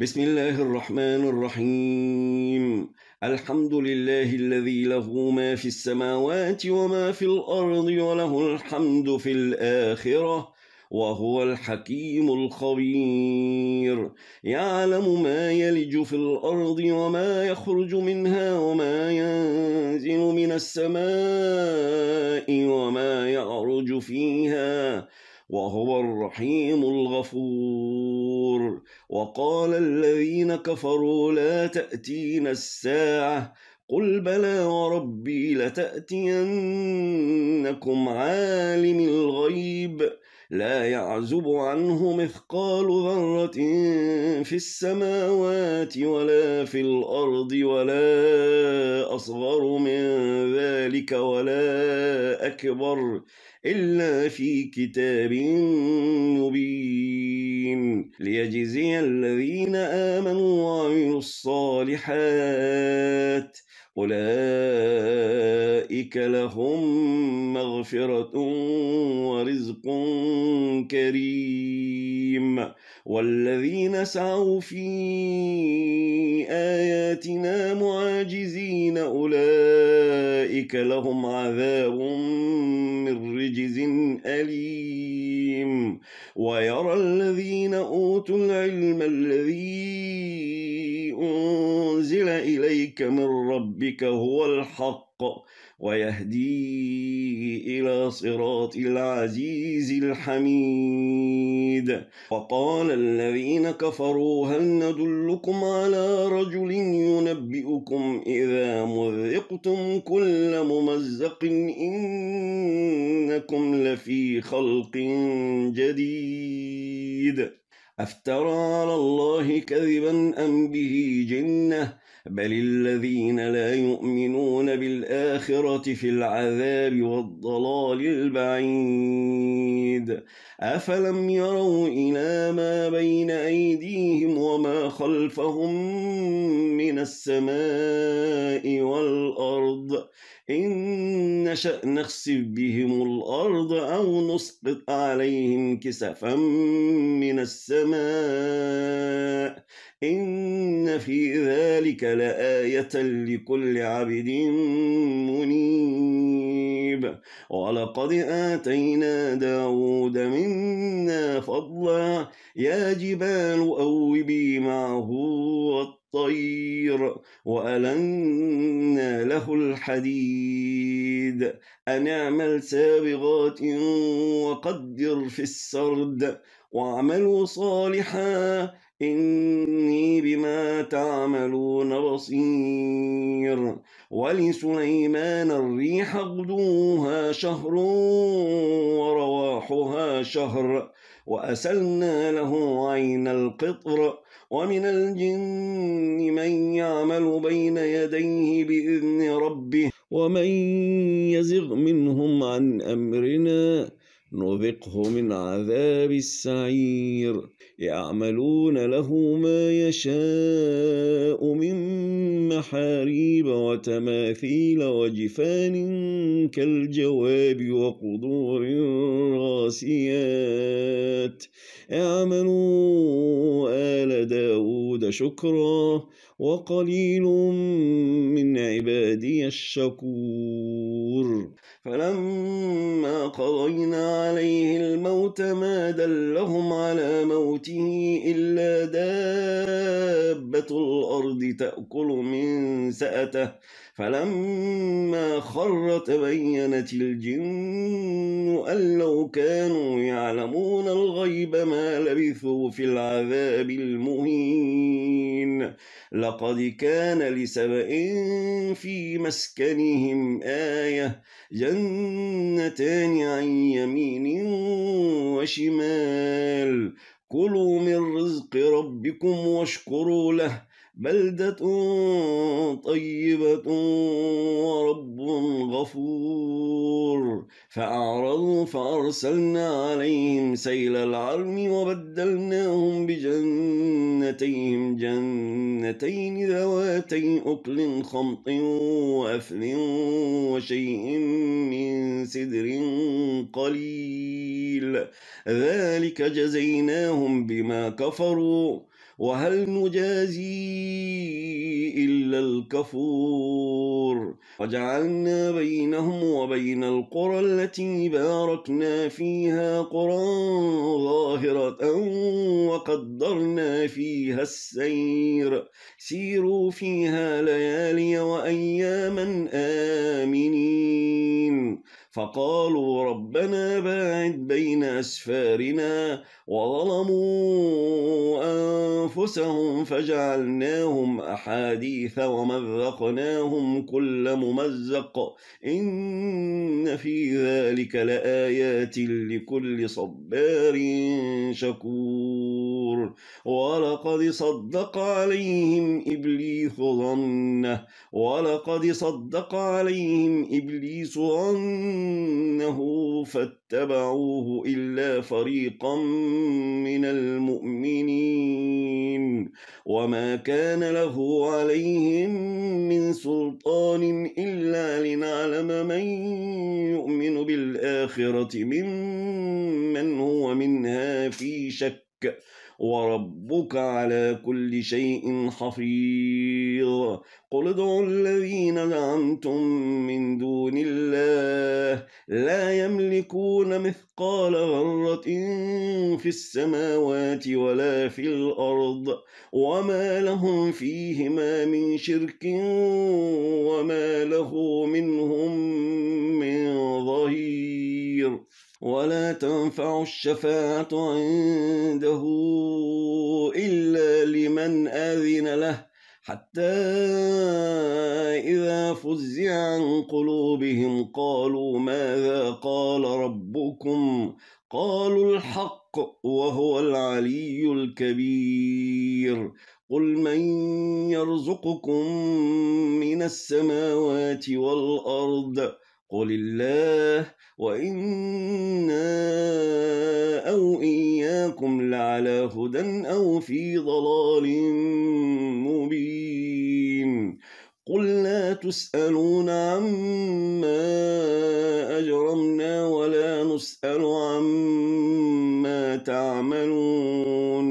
بسم الله الرحمن الرحيم الحمد لله الذي له ما في السماوات وما في الأرض وله الحمد في الآخرة وهو الحكيم الخبير يعلم ما يلج في الأرض وما يخرج منها وما ينزل من السماء وما يعرج فيها وهو الرحيم الغفور وقال الذين كفروا لا تأتين الساعة قل بلى وربي لتأتينكم عالم الغيب لا يعزب عنه مثقال ذرة في السماوات ولا في الأرض ولا أصغر من ذلك ولا أكبر إلا في كتاب مبين ليجزي الذين آمنوا وعملوا الصالحات أولئك لهم مغفرة ورزق كريم والذين سعوا في آياتنا معاجزين أولئك لهم عذاب من رجز أليم ويرى الذين أوتوا العلم الذي أنزل إليك من ربك هو الحق الحق ويهدي إلى صراط العزيز الحميد وقال الذين كفروا هل ندلكم على رجل ينبئكم إذا مذقتم كل ممزق إنكم لفي خلق جديد أفترى على الله كذبا أم به جنة بل الذين لا يؤمنون بالآخرة في العذاب والضلال البعيد أفلم يروا إلى ما بين أيديهم وما خلفهم من السماء والأرض إن نشأ نخسف بهم الأرض أو نسقط عليهم كسفا من السماء في ذلك لآية لكل عبد منيب ولقد آتينا داود منا فضلا يا جبال أوبي معه والطير وألنا له الحديد أن اعمل سابغات وقدر في السرد واعملوا صالحا إني بما تعملون بصير ولسليمان الريح غدوها شهر ورواحها شهر وأسلنا له عين القطر ومن الجن من يعمل بين يديه بإذن ربه ومن يزغ منهم عن أمرنا نذقه من عذاب السعير يعملون له ما يشاء من محاريب وتماثيل وجفان كالجواب وقدور راسيات اعملوا آل داود شكرا وقليل من عبادي الشكور فلما قضينا عليه الموت ما دلهم على موته إلا دابة الأرض تأكل من سأته فلما خر تبينت الجن أن لو كانوا يعلمون الغيب ما لبثوا في العذاب المهين لقد كان لسبأ في مسكنهم آية جنتان عن يمين وشمال كلوا من رزق ربكم واشكروا له بلدة طيبة ورب غفور فأعرضوا فأرسلنا عليهم سيل العرم وبدلناهم بجنتيهم جنتين ذواتي أكل خمط وأفل وشيء من سدر قليل ذلك جزيناهم بما كفروا وهل نجازي إلا الكفور وجعلنا بينهم وبين القرى التي باركنا فيها قرى ظاهرة وقدرنا فيها السير سيروا فيها ليالي وأياما آمنين فقالوا ربنا باعد بين أسفارنا وظلموا أنفسهم فجعلناهم أحاديث ومذقناهم كل ممزق إن في ذلك لآيات لكل صبار شكور ولقد صدق عليهم إبليس ظنه ولقد صدق عليهم إبليس ظنه فاتبعوه إلا فريقا من المؤمنين وما كان له عليهم من سلطان إلا لنعلم من يؤمن بالآخرة ممن هو منها في شك وربك على كل شيء حفيظ قل ادعوا الذين زعمتم من دون الله لا يملكون مثقال غرة في السماوات ولا في الأرض وما لهم فيهما من شرك وما له منهم من ظهير ولا تنفع الشفاعة عنده إلا لمن آذن له حتى إذا فزع عن قلوبهم قالوا ماذا قال ربكم قالوا الحق وهو العلي الكبير قل من يرزقكم من السماوات والأرض ؟ قل الله وإنا أو إياكم لعلى هدى أو في ضلال مبين قل لا تسألون عما أجرمنا ولا نسأل عما تعملون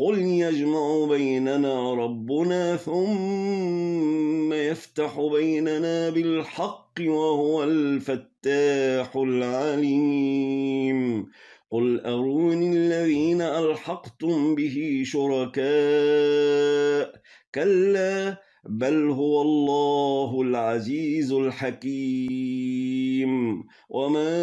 قل يجمع بيننا ربنا ثم يفتح بيننا بالحق وهو الفتاح العليم قل أروني الذين ألحقتم به شركاء كلا بل هو الله العزيز الحكيم وما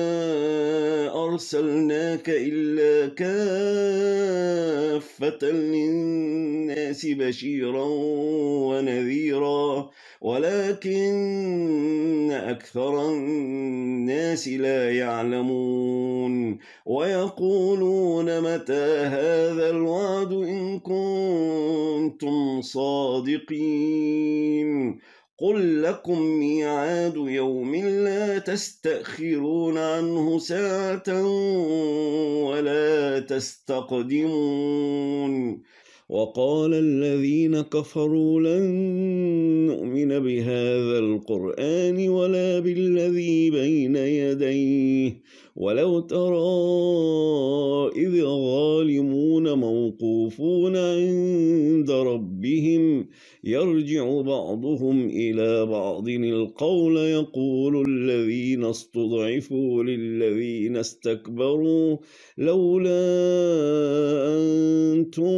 أرسلناك إلا كان كافة للناس بشيرا ونذيرا ولكن أكثر الناس لا يعلمون ويقولون متى هذا الوعد إن كنتم صادقين قل لكم ميعاد يوم لا تستأخرون عنه ساعة ولا تستقدمون وقال الذين كفروا لن نؤمن بهذا القرآن ولا بالذي بين يديه ولو ترى إذ الظالمون موقوفون عند ربهم يرجع بعضهم إلى بعض القول يقول الذين استضعفوا للذين استكبروا لولا أنتم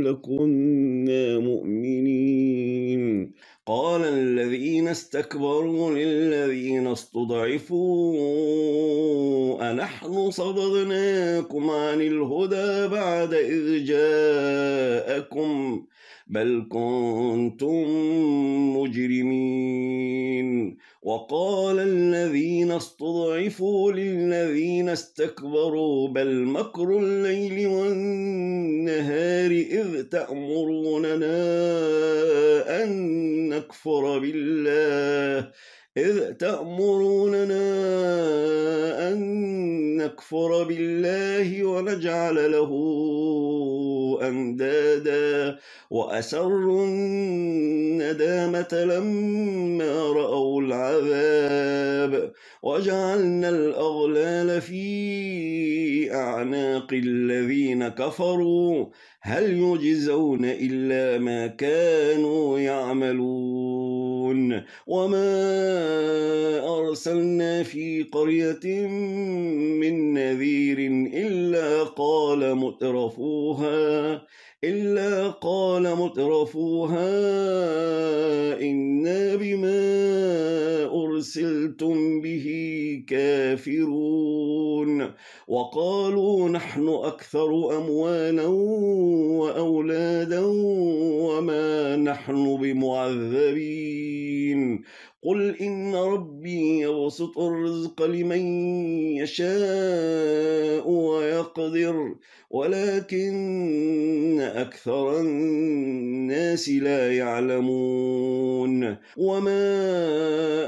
لكنا مؤمنين قال الذين استكبروا للذين استضعفوا ونحن صددناكم عن الهدى بعد إذ جاءكم بل كنتم مجرمين وقال الذين استضعفوا للذين استكبروا بل مكر الليل والنهار إذ تأمروننا أن نكفر بالله إذ تأمروننا أن نكفر بالله ونجعل له أندادا وأسروا الندامة لما رأوا العذاب وجعلنا الأغلال في أعناق الذين كفروا هل يجزون إلا ما كانوا يعملون وما أرسلنا في قرية من نذير إلا قال مترفوها إلا قال مترفوها إنا بما أرسلتم به كافرون وقالوا نحن أكثر أموالا وأولادا وما نحن بمعذبين قل إن ربي يبسط الرزق لمن يشاء ويقدر ولكن أكثر الناس لا يعلمون وما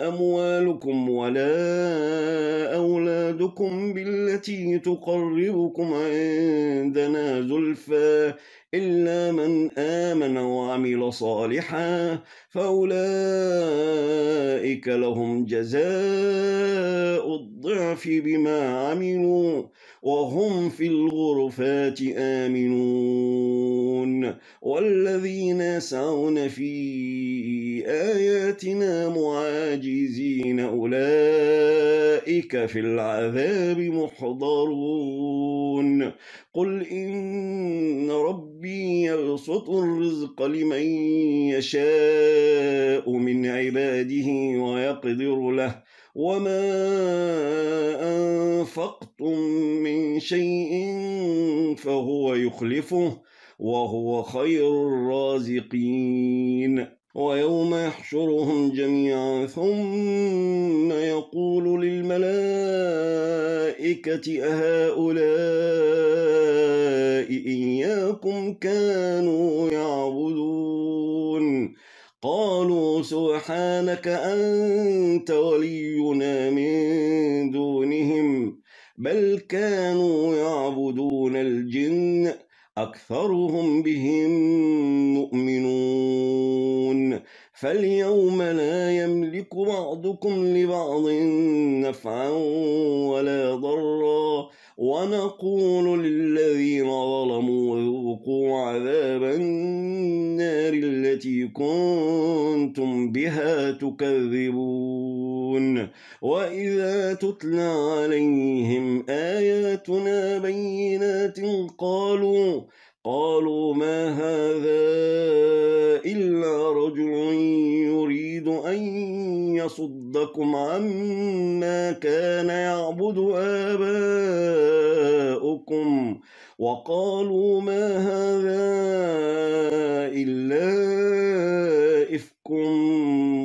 أموالكم ولا أولادكم بالتي تقربكم عندنا زلفى إلا من آمن وعمل صالحا فأولئك أولئك لهم جزاء الضعف بما عملوا وهم في الغرفات آمنون والذين يسعون في آياتنا معاجزين أولئك في العذاب محضرون قل إن يبسط الرزق لمن يشاء من عباده ويقدر له وما أنفقتم من شيء فهو يخلفه وهو خير الرازقين ويوم يحشرهم جميعا ثم يقول للملائكة أهؤلاء إياكم كان إنك أنت ولينا من دونهم بل كانوا يعبدون الجن أكثرهم بهم مؤمنون فاليوم لا يملك بعضكم لبعض نفعا ولا ضرا ونقول للذين ظلموا ذوقوا عذاب النار التي كنتم بها تكذبون وإذا تتلى عليهم آياتنا بينات قالوا قالوا ما هذا إلا رجل يريد أن يصدكم عما كان يعبد آباؤكم وقالوا ما هذا إلا إفك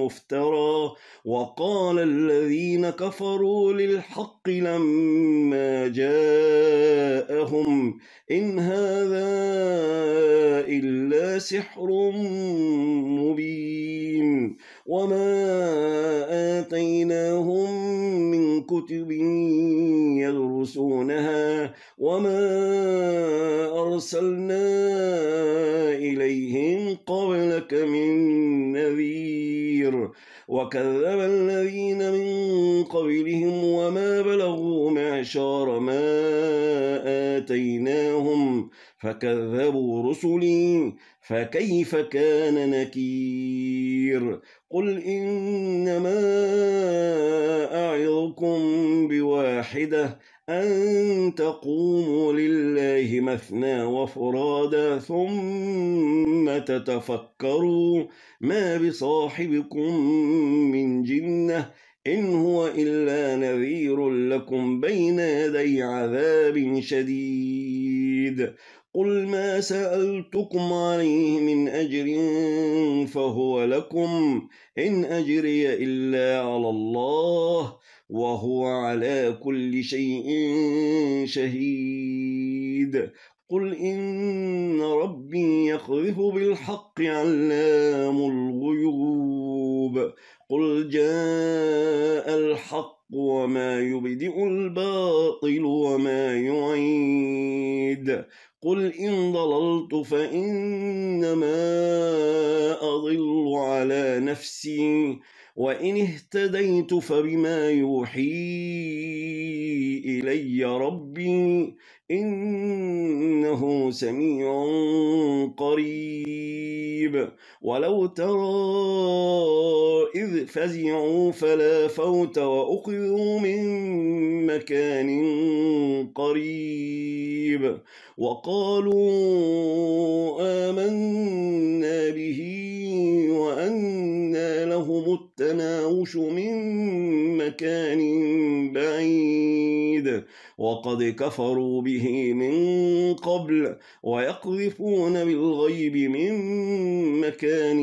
مفترى وقال الذين كفروا للحق لما جاءهم إن هذا إلا سحر مبين وما آتيناهم كتب يدرسونها وما أرسلنا إليهم قبلك من نذير وكذب الذين من قبلهم وما بلغوا معشار ما آتيناهم فكذبوا رسلي فكيف كان نكير قل إنما أعظكم بواحدة أن تقوموا لله مثنى وفرادا ثم تتفكروا ما بصاحبكم من جنة إن هو إلا نذير لكم بين يدي عذاب شديد قل ما سألتكم عليه من أجر فهو لكم إن أجري إلا على الله وهو على كل شيء شهيد قل إن ربي يقذف بالحق علام الغيوب قل جاء الحق وما يبدئ الباطل وما يعيد قل إن ضللت فإنما أضل على نفسي وإن اهتديت فبما يوحي إلي ربي إنه سميع قريب ولو ترى إذ فزعوا فلا فوت وأخذوا من مكان قريب وقالوا آمنا به وأنا لهم التناوش من مكان بعيد وقد كفروا به من قبل ويقذفون بالغيب من مكان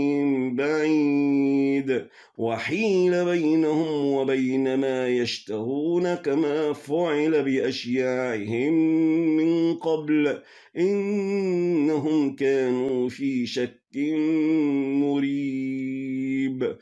بعيد وحيل بينهم وبين ما يشتهون كما فعل بأشياعهم من قبل إنهم كانوا في شك مريب